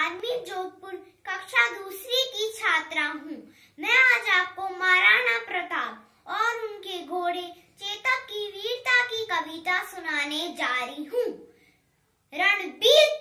आदमी जोधपुर कक्षा दूसरी की छात्रा हूँ मैं आज आपको महाराणा प्रताप और उनके घोड़े चेतक की वीरता की कविता सुनाने जा रही हूँ रणबीर